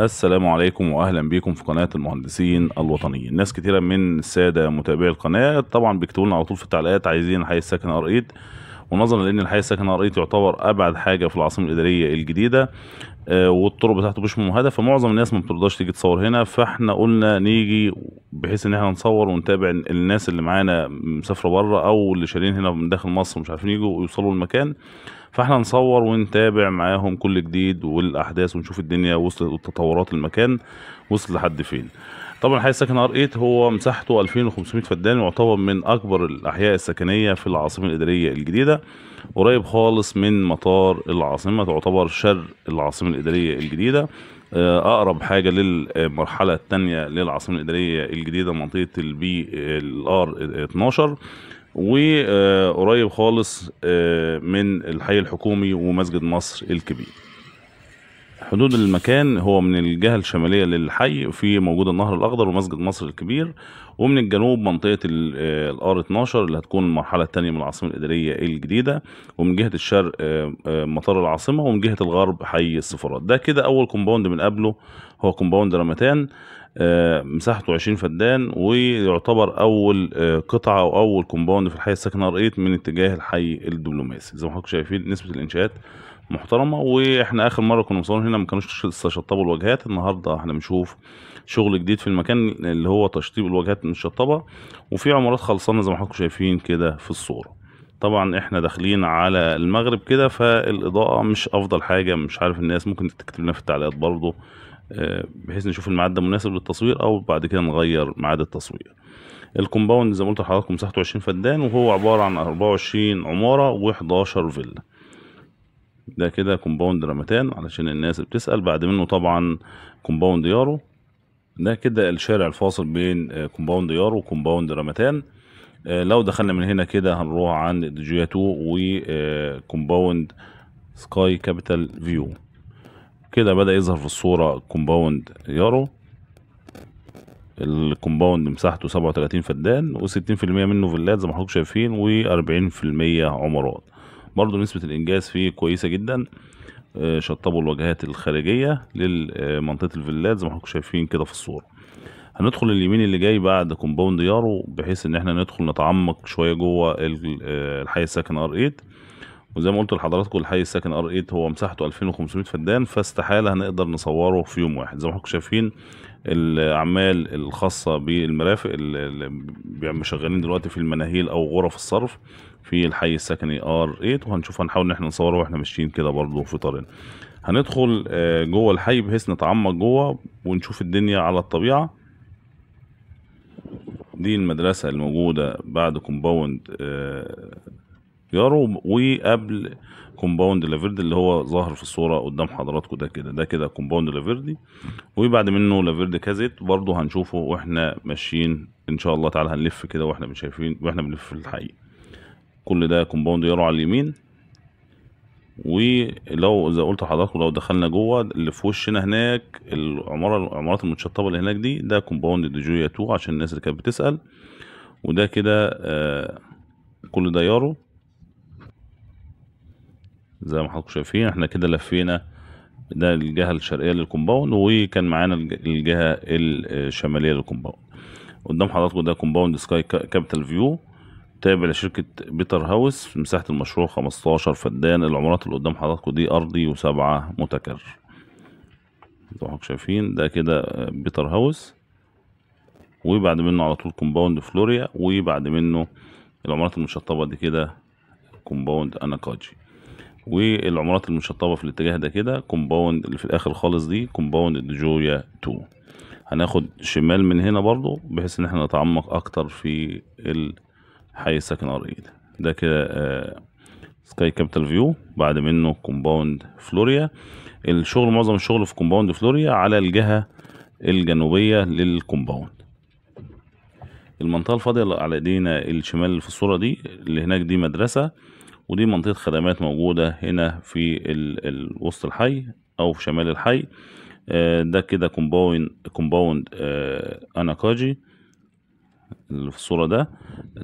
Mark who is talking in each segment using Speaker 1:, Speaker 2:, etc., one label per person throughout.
Speaker 1: السلام عليكم واهلا بيكم في قناه المهندسين الوطنيين ناس كتيره من الساده متابعي القناه طبعا بيكتبوا لنا على طول في التعليقات عايزين حي السكن ار8 ونظرا لان الحي السكن ار يعتبر ابعد حاجه في العاصمه الاداريه الجديده آه، والطرق بتاعته مش ممهده فمعظم الناس ما بترضاش تيجي تصور هنا فاحنا قلنا نيجي بحيث ان احنا نصور ونتابع الناس اللي معانا مسافره بره او اللي شارين هنا من داخل مصر مش عارفين يجوا يوصلوا المكان فاحنا نصور ونتابع معاهم كل جديد والاحداث ونشوف الدنيا وصلت والتطورات المكان وصل لحد فين طبعا حي السكن ار 8 هو مساحته 2500 فدان يعتبر من اكبر الاحياء السكنيه في العاصمه الاداريه الجديده قريب خالص من مطار العاصمه تعتبر شرق العاصمه الاداريه الجديده آه، اقرب حاجه للمرحله الثانيه للعاصمه الاداريه الجديده منطقه البي آه، الار 12 وقريب خالص آه، من الحي الحكومي ومسجد مصر الكبير حدود المكان هو من الجهة الشمالية للحي في موجود النهر الأخضر ومسجد مصر الكبير ومن الجنوب منطقة آه، الآر 12 اللي هتكون المرحلة الثانية من العاصمة الإدارية الجديدة ومن جهة الشرق آه، مطار العاصمة ومن جهة الغرب حي السفارات ده كده أول كومباوند من قبله هو كومباوند رمتان مساحته 20 فدان ويعتبر اول آه، قطعه او اول كومباوند في الحي السكن ار من اتجاه الحي الدبلوماسي زي ما حضراتكم شايفين نسبه الانشاءات محترمه واحنا اخر مره كنا مصورين هنا ما كانوش لسه شطبوا الواجهات النهارده احنا بنشوف شغل جديد في المكان اللي هو تشطيب الواجهات المشطبه وفي عمارات خلصانه زي ما حضراتكم شايفين كده في الصوره طبعا احنا داخلين على المغرب كده فالاضاءه مش افضل حاجه مش عارف الناس ممكن تكتب لنا في التعليقات برضه آه، بحيث نشوف الميعاد ده مناسب للتصوير او بعد كده نغير معاد التصوير الكومباوند زي ما قلت لحضراتكم مساحته 20 فدان وهو عباره عن 24 عماره و11 فيلا ده كده كومباوند رمتان علشان الناس بتسال بعد منه طبعا كومباوند يارو ده كده الشارع الفاصل بين آه، كومباوند يارو وكومباوند رمتان آه، لو دخلنا من هنا كده هنروح عند جياتو وكومباوند سكاي كابيتال فيو كده بدأ يظهر في الصورة كومباوند يارو الكومباوند مساحته سبعة وتلاتين فدان وستين في المية منه فيلات زي ما حضراتكم شايفين وأربعين في المية عمارات برضه نسبة الإنجاز فيه كويسة جدا آه، شطبوا الواجهات الخارجية لمنطقة آه، الفيلات زي ما حضراتكم شايفين كده في الصورة هندخل اليمين اللي جاي بعد كومباوند يارو بحيث ان احنا ندخل نتعمق شوية جوه آه، الحي الساكن ار 8 وزي ما قلت لحضراتكم الحي الساكن ار 8 هو مساحته 2500 فدان فاستحاله هنقدر نصوره في يوم واحد زي ما حضراتكم شايفين الاعمال الخاصه بالمرافق اللي شغالين دلوقتي في المناهيل او غرف الصرف في الحي السكني ار 8 وهنشوف هنحاول ان احنا نصوره واحنا ماشيين كده برضه في طريقنا هندخل آه، جوه الحي بحيث نتعمق جوه ونشوف الدنيا على الطبيعه دي المدرسه الموجوده بعد كومباوند يارو وقبل كومباوند لافيردي اللي هو ظاهر في الصوره قدام حضراتكم ده كده ده كده كومباوند لافيردي وبعد منه لافيردي كازيت برضه هنشوفه واحنا ماشيين ان شاء الله تعالى هنلف كده واحنا مش شايفين واحنا بنلف في الحقيقه كل ده كومباوند يارو على اليمين ولو زي قلت لحضراتكم لو دخلنا جوه اللي في وشنا هناك العماره العمارات المتشطبه اللي هناك دي ده كومباوند دي جويا 2 عشان الناس اللي كانت بتسال وده كده آه كل ده يارو زي ما حضراتكم شايفين احنا كده لفينا ده الجهة الشرقية للكومباوند وكان معانا الجهة الشمالية للكومباوند قدام حضراتكم ده كومباوند سكاي كابيتال فيو تابع لشركة بيتر هاوس مساحة المشروع 15 فدان العمارات اللي قدام حضراتكم دي أرضي وسبعة متكرر زي ما شايفين ده كده بيتر هاوس وبعد منه على طول كومباوند فلوريا وبعد منه العمارات المشطبة دي كده كومباوند أناكاجي والعمارات المشطبه في الاتجاه ده كده كومباوند اللي في الاخر خالص دي كومباوند جويا 2 هناخد شمال من هنا برضو بحيث ان احنا نتعمق اكتر في الحي السكن ار اي ده ده كده آه سكاي كابيتال فيو بعد منه كومباوند فلوريا الشغل معظم الشغل في كومباوند فلوريا على الجهه الجنوبيه للكومباوند المنطقه الفاضيه اللي على ايدينا الشمال في الصوره دي اللي هناك دي مدرسه ودي منطقة خدمات موجودة هنا في ال ال وسط الحي أو في شمال الحي آه، ده كده كومباوند كومباوند أناكاجي اللي في الصورة ده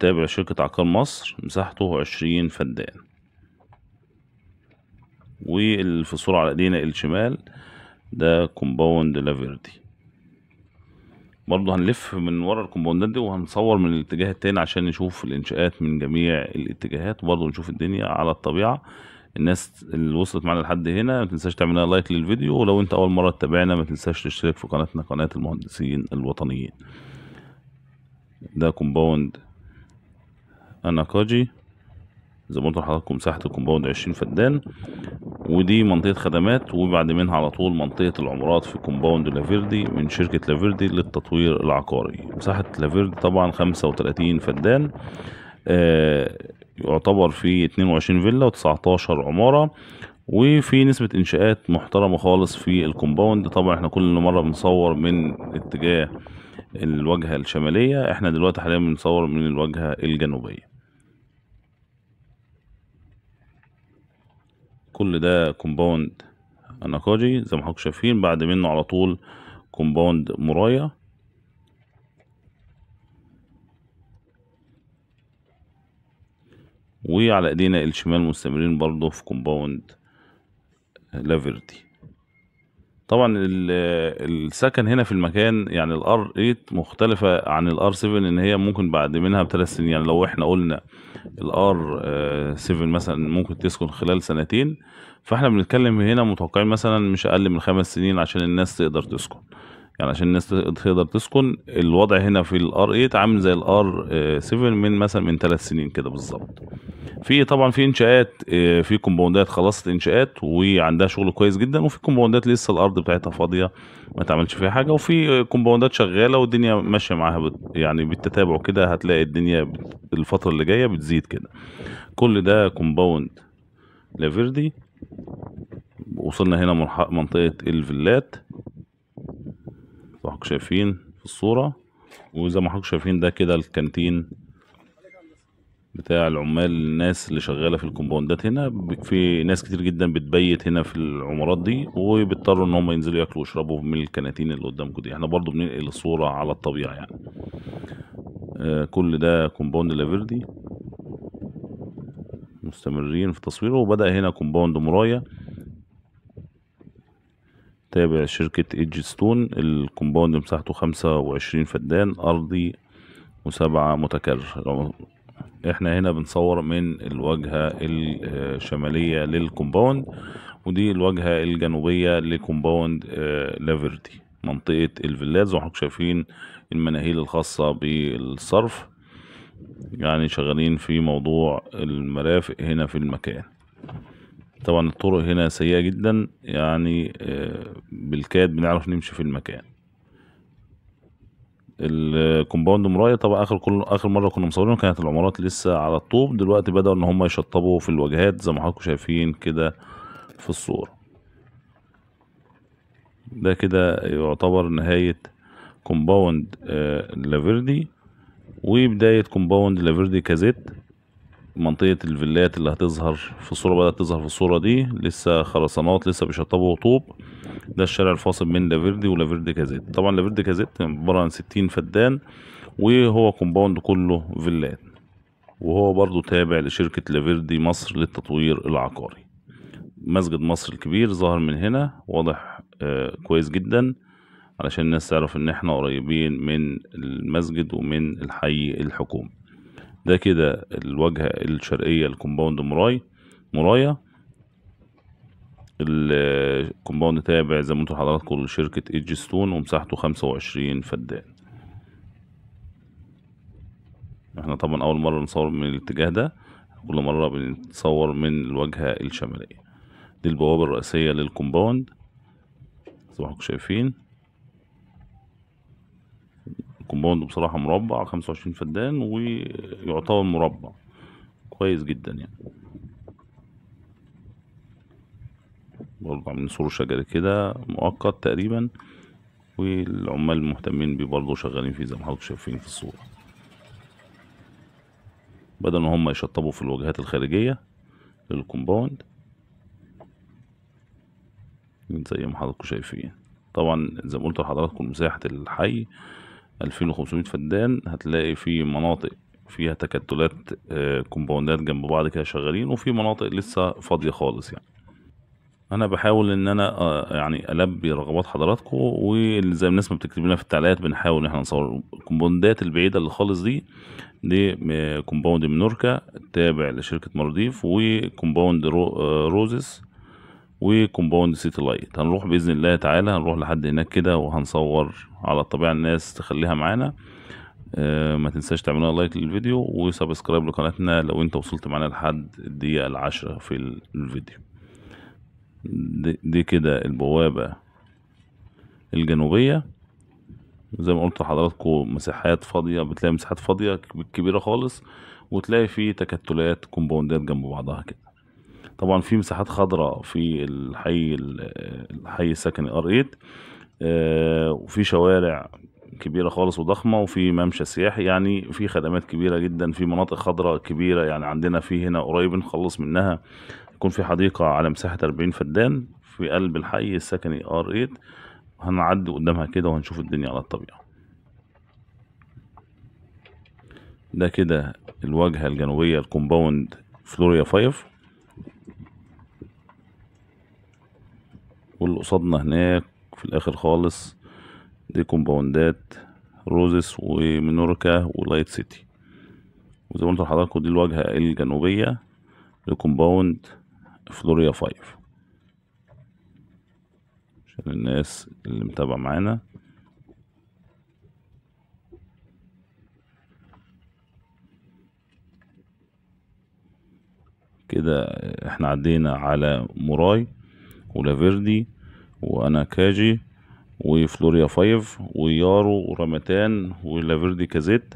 Speaker 1: تابع شركة عقار مصر مساحته عشرين فدان واللي في الصورة على ايدينا الشمال ده كومباوند لافيردي برضه هنلف من ورا الكومباوندات دي وهنصور من الاتجاه التاني عشان نشوف الانشاءات من جميع الاتجاهات وبرضه نشوف الدنيا على الطبيعه الناس اللي وصلت معانا لحد هنا ما تنساش تعمل لايك للفيديو ولو انت اول مره تتابعنا ما تنساش تشترك في قناتنا قناه المهندسين الوطنيين ده كومباوند اناكاجي زي ما قلت لحضراتكم مساحه الكومباوند 20 فدان ودي منطقه خدمات وبعد منها على طول منطقه العمارات في كومباوند لافيردي من شركه لافيردي للتطوير العقاري مساحه لافيردي طبعا 35 فدان آه يعتبر في 22 فيلا و19 عماره وفي نسبة إنشاءات محترمة خالص في الكومباوند طبعا احنا كل مرة بنصور من اتجاه الواجهة الشمالية احنا دلوقتي حاليا بنصور من الواجهة الجنوبية كل ده كومباوند اناكاجي زي ما حضرتك شايفين بعد منه على طول كومباوند مرايا وعلى ايدينا الشمال مستمرين برضه في كومباوند لافيردي طبعا السكن هنا في المكان يعني الار 8 مختلفه عن الار 7 ان هي ممكن بعد منها بثلاث سنين يعني لو احنا قلنا الار آه، 7 مثلا ممكن تسكن خلال سنتين فاحنا بنتكلم هنا متوقعين مثلا مش اقل من خمس سنين عشان الناس تقدر تسكن يعني عشان الناس تقدر تسكن الوضع هنا في الار 8 عامل زي الار آه، 7 من مثلا من ثلاث سنين كده بالظبط في طبعا في انشاءات آه، في كومباوندات خلصت انشاءات وعندها شغل كويس جدا وفي كومباوندات لسه الارض بتاعتها فاضيه ما تعملش فيها حاجه وفي كومباوندات شغاله والدنيا ماشيه معاها يعني بالتتابع كده هتلاقي الدنيا الفتره اللي جايه بتزيد كده كل ده كومباوند لافيردي وصلنا هنا منطقه الفيلات زي ما حضرتك شايفين في الصورة وزي ما حضرتك شايفين ده كده الكانتين بتاع العمال الناس اللي شغاله في الكومباوندات هنا في ناس كتير جدا بتبيت هنا في العمارات دي وبيضطروا ان هم ينزلوا ياكلوا ويشربوا من الكناتين اللي قدامكم دي يعني احنا برضو بننقل الصوره على الطبيعه يعني آه كل ده كومباوند لافيردي مستمرين في تصويره وبدا هنا كومباوند مرايه تابع شركة ستون الكومباوند مساحته خمسة وعشرين فدان أرضي وسبعة متكرر احنا هنا بنصور من الواجهة الشمالية للكومباوند ودي الواجهة الجنوبية لكومباوند آه، لافيردي منطقة الفيلاز وحضرتك شايفين المناهيل الخاصة بالصرف يعني شغالين في موضوع المرافق هنا في المكان طبعا الطرق هنا سيئة جدا يعني آه، بالكاد بنعرف نمشي في المكان الكومباوند مرايه طبعا اخر كل اخر مره كنا مصورينه كانت العمارات لسه على الطوب دلوقتي بداوا ان هم يشطبوا في الواجهات زي ما حضراتكم شايفين كده في الصوره ده كده يعتبر نهايه كومباوند آه، لافيردي وبدايه كومباوند لافيردي كازيت منطقة الفيلات اللي هتظهر في الصورة بدأت تظهر في الصورة دي لسه خرسانات لسه بيشطبوا طوب ده الشارع الفاصل بين لافيردي ولافيردي كازيت طبعا لافيردي كازيت عبارة عن ستين فدان وهو كومباوند كله فيلات وهو برضو تابع لشركة لافيردي مصر للتطوير العقاري مسجد مصر الكبير ظهر من هنا واضح آه كويس جدا علشان الناس تعرف ان احنا قريبين من المسجد ومن الحي الحكومي ده كده الواجهة الشرقية الكومباوند مراي مرايا الكومباوند تابع زي ما انتم حضراتكم لشركة ايدج ستون ومساحته خمسة وعشرين فدان احنا طبعا اول مرة نصور من الاتجاه ده كل مرة بنتصور من الواجهة الشمالية دي البوابة الرئيسية للكومباوند زي ما شايفين الكومباوند بصراحه مربع 25 فدان ويعتبر مربع كويس جدا يعني برضه عاملين سور شجر كده مؤقت تقريبا والعمال المهتمين بيه برضه شغالين فيه زي ما حضرتك شايفين في الصورة بدل ما هم يشطبوا في الواجهات الخارجية للكومباوند زي ما حضراتكم شايفين يعني. طبعا زي ما قلت لحضراتكم مساحة الحي 2500 فدان هتلاقي في مناطق فيها تكتلات آه، كومباوندات جنب بعض كده شغالين وفي مناطق لسه فاضية خالص يعني انا بحاول ان انا آه، يعني البي رغبات حضراتكم وزي الناس ما بتكتب لنا في التعليقات بنحاول ان احنا نصور الكومباوندات البعيده اللي خالص دي دي آه، كومباوند منوركا تابع لشركه مارديف وكومباوند رو روزس وكومباوند سيتي لايت هنروح باذن الله تعالى هنروح لحد هناك كده وهنصور على الطبيعه الناس تخليها معانا آه، ما تنساش تعملوا لايك للفيديو وسبسكرايب لقناتنا لو انت وصلت معانا لحد الدقيقه العشرة في الفيديو دي, دي كده البوابه الجنوبيه زي ما قلت لحضراتكم مساحات فاضيه بتلاقي مساحات فاضيه كبيره خالص وتلاقي فيه تكتلات كومباوندات جنب بعضها كده طبعا في مساحات خضراء في الحي الحي السكني ار 8 آه، وفي شوارع كبيره خالص وضخمه وفي ممشى سياحي يعني في خدمات كبيره جدا في مناطق خضراء كبيره يعني عندنا في هنا قريب نخلص منها يكون في حديقه على مساحه 40 فدان في قلب الحي السكني ار 8 هنعدي قدامها كده وهنشوف الدنيا على الطبيعه ده كده الواجهه الجنوبيه الكومباوند فلوريا 5 واللي قصادنا هناك في الاخر خالص دي كومباوندات روزس ومينوركا ولايت سيتي وزي ما قلت لحضراتكم دي الواجهة الجنوبية لكومباوند فلوريا فايف عشان الناس اللي متابعة معانا كده احنا عدينا على موراي ولافيردي وانا كاجي وفلوريا فايف ويارو ورمتان ولافيردي كازيت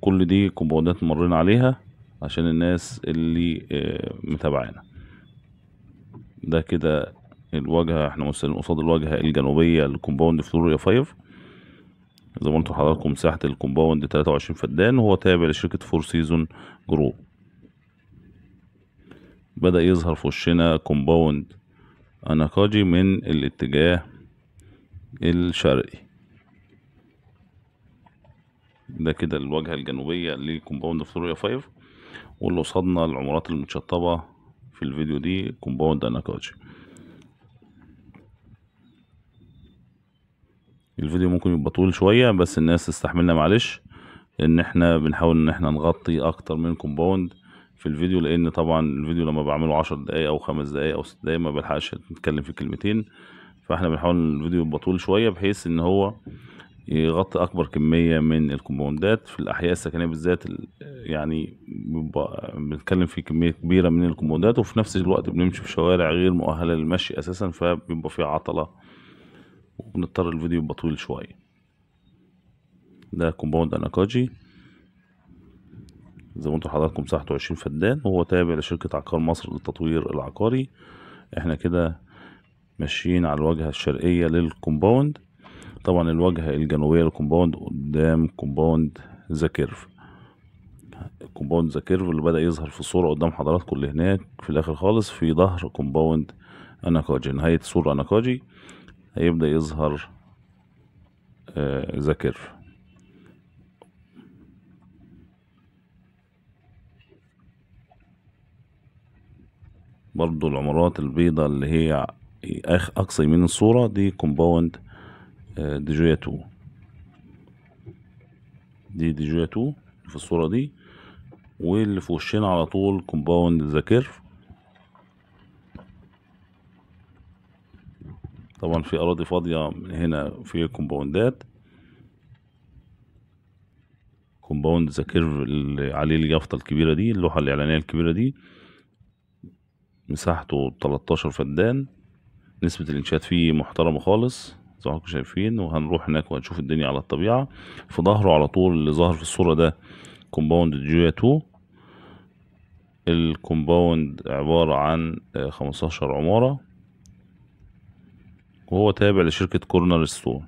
Speaker 1: كل دي كومباوندات مرينا عليها عشان الناس اللي آه، متابعانا ده كده الواجهة احنا مستنيين قصاد الواجهة الجنوبية لكومباوند فلوريا فايف زي ما قلت لحضراتكم مساحة الكومباوند تلاتة وعشرين فدان وهو تابع لشركة فور سيزون جروب بدأ يظهر في وشنا كومباوند أناكاجي من الاتجاه الشرقي ده كده الواجهة الجنوبية لكومباوند اوف فلوريا فايف واللي قصادنا العمارات المتشطبة في الفيديو دي كومباوند أناكاجي الفيديو ممكن يبقى طويل شوية بس الناس استحملنا معلش لأن احنا بنحاول إن احنا نغطي أكتر من كومباوند في الفيديو لان طبعا الفيديو لما بعمله عشر دقايق او خمس دقايق او ست دقايق ما بلحقش نتكلم في كلمتين فاحنا بنحاول الفيديو يبقى طول شويه بحيث ان هو يغطي اكبر كميه من الكومباوندات في الاحياء السكنيه بالذات يعني بنتكلم في كميه كبيره من الكومباوندات وفي نفس الوقت بنمشي في شوارع غير مؤهله للمشي اساسا فبيبقى في عطله وبنضطر الفيديو يبقى طويل شويه ده كومباوند اناكاجي زي ما انتم حضراتكم مساحته عشرين فدان وهو تابع لشركة عقار مصر للتطوير العقاري احنا كده ماشيين على الواجهة الشرقية للكومباوند طبعا الواجهة الجنوبية للكومباوند قدام كومباوند ذا كيرف كومباوند ذا كيرف اللي بدأ يظهر في الصورة قدام حضراتكم اللي هناك في الآخر خالص في ظهر كومباوند أناكاجي نهاية صورة أناكاجي هيبدأ يظهر آه، ذا آه كيرف برضو العمارات البيضاء اللي هي اقصى يمين الصورة دي كومباوند آه، ديجويا تو دي ديجويا تو في الصورة دي واللي في وشنا على طول كومباوند ذا كيرف طبعا في اراضي فاضية هنا في كومباوندات كومباوند ذا كيرف اللي عليه اليافطة الكبيرة دي اللوحة الإعلانية الكبيرة دي مساحته 13 فدان نسبة الانشاءات فيه محترمة خالص زي ما انتم شايفين وهنروح هناك وهنشوف الدنيا على الطبيعة في ظهره على طول اللي ظاهر في الصورة ده كومباوند جويا 2 الكومباوند عبارة عن 15 آه، عمارة وهو تابع لشركة كورنر ستون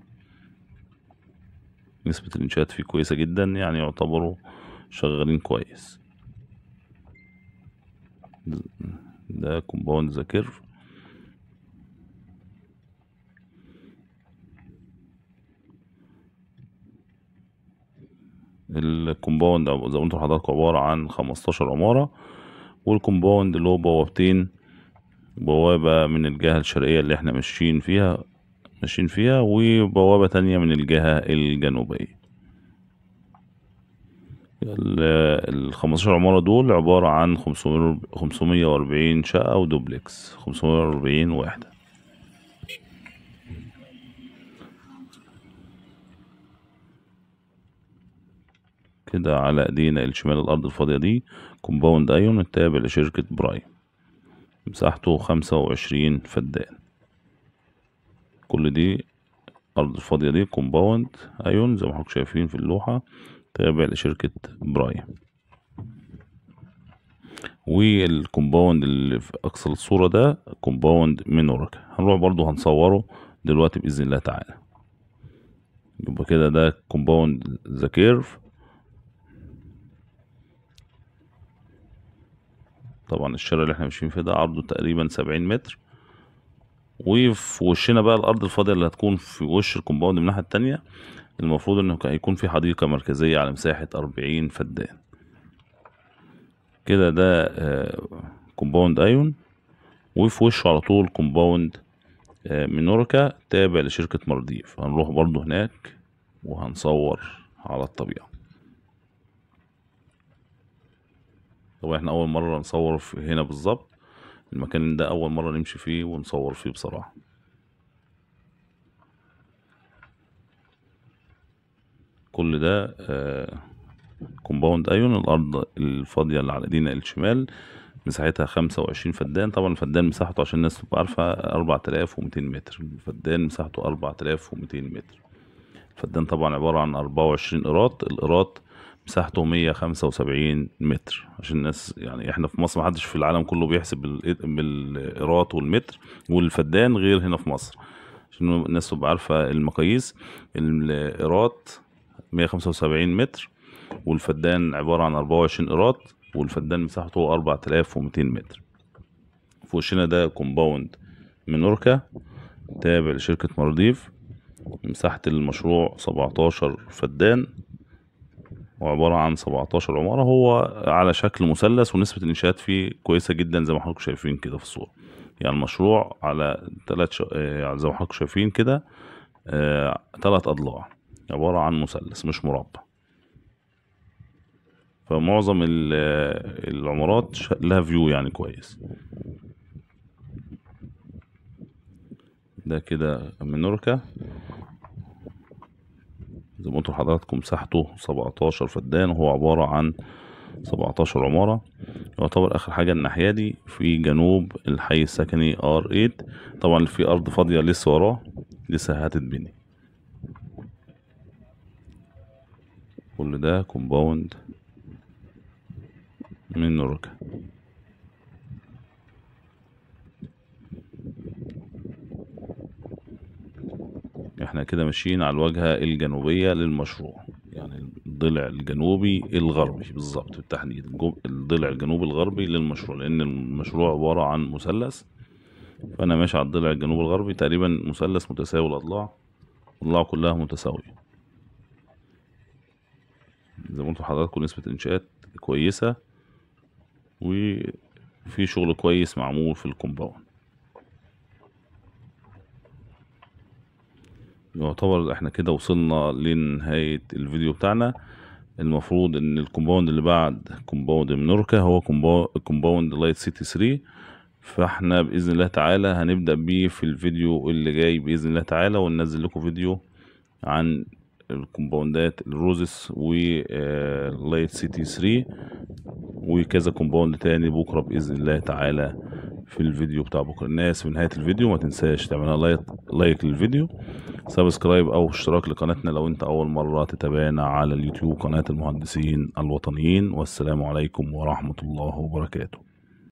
Speaker 1: نسبة الانشاءات فيه كويسة جدا يعني يعتبروا شغالين كويس ده كومباوند ذا كيرف الكومباوند زي ما قلت لحضراتكم عبارة عن خمستاشر عمارة والكومباوند له بوابتين بوابة من الجهة الشرقية اللي احنا ماشيين فيها ماشيين فيها وبوابة تانية من الجهة الجنوبية ال 15 عمارة دول عبارة عن 540 شقة ودوبلكس 540 وحدة كده على ايدينا الشمال الارض الفاضية دي كومباوند ايون التابع لشركة برايم مساحته 25 فدان كل دي الارض الفاضية دي كومباوند ايون زي ما حضرتك شايفين في اللوحة تابع لشركة براي والكومباوند اللي في أقصى الصورة ده كومباوند من هنروح برضو هنصوره دلوقتي بإذن الله تعالى يبقى كده ده كومباوند ذا كيرف طبعا الشارع اللي احنا ماشيين فيه ده عرضه تقريبا سبعين متر وفي وشنا بقى الأرض الفاضية اللي هتكون في وش الكومباوند من الناحية التانية المفروض انه هيكون في حديقة مركزية على مساحة أربعين فدان كده ده كومباوند آه، ايون وفي وشه على طول كومباوند آه، مينوركا تابع لشركة مرديف هنروح برضو هناك وهنصور على الطبيعة طبعا احنا اول مرة نصور هنا بالظبط المكان ده اول مرة نمشي فيه ونصور فيه بصراحة كل ده آه، كومباوند ايون الارض الفاضيه اللي على ايدينا الشمال مساحتها خمسة وعشرين فدان طبعا الفدان مساحته عشان الناس تبقى عارفة أربعة آلاف ومتين متر الفدان مساحته أربعة آلاف ومتين متر الفدان طبعا عبارة عن أربعة وعشرين قراط القراط مساحته مية خمسة وسبعين متر عشان الناس يعني احنا في مصر محدش في العالم كله بيحسب بالقراط والمتر والفدان غير هنا في مصر عشان الناس تبقى عارفة المقاييس القراط 175 متر والفدان عبارة عن 24 قراط والفدان مساحته 4200 متر في وشنا ده كومباوند من أوركا تابع لشركة مارديف مساحة المشروع 17 فدان وعبارة عن 17 عمارة هو على شكل مثلث ونسبة الإنشاءات فيه كويسة جدا زي ما حضراتكم شايفين كده في الصورة يعني المشروع على تلات ش... آه، يعني زي ما حضراتكم شايفين كده آه، تلات أضلاع عبارة عن مثلث مش مربع فمعظم العمارات لها فيو يعني كويس ده كده منوركا زي ما قلت لحضراتكم مساحته سبعتاشر فدان وهو عبارة عن سبعتاشر عمارة يعتبر آخر حاجة الناحية دي في جنوب الحي السكني ار 8 طبعا في أرض فاضية لسه وراه لسه هتتبني كل ده كومباوند من نوركا احنا كده ماشيين على الواجهة الجنوبية للمشروع يعني الضلع الجنوبي الغربي بالظبط بالتحديد الضلع الجنوبي الغربي للمشروع لان المشروع عبارة عن مثلث فانا ماشي على الضلع الجنوبي الغربي تقريبا مثلث متساوي الاضلاع الاضلاع كلها متساوية زي ما قلت لحضراتكم نسبة إنشاءات كويسة وفي شغل كويس معمول في الكومباوند يعتبر احنا كده وصلنا لنهاية الفيديو بتاعنا المفروض ان الكومباوند اللي بعد كومباوند منوركا هو كومباوند لايت سيتي 3 فاحنا باذن الله تعالى هنبدا بيه في الفيديو اللي جاي باذن الله تعالى وننزل لكم فيديو عن الكومباوندات الروزس ولايت سي تي 3 وكذا كومباوند تاني بكره باذن الله تعالى في الفيديو بتاع بكره الناس في نهايه الفيديو ما تنساش تعملها لايك لايك للفيديو سبسكرايب او اشتراك لقناتنا لو انت اول مره تتابعنا على اليوتيوب قناه المهندسين الوطنيين والسلام عليكم ورحمه الله وبركاته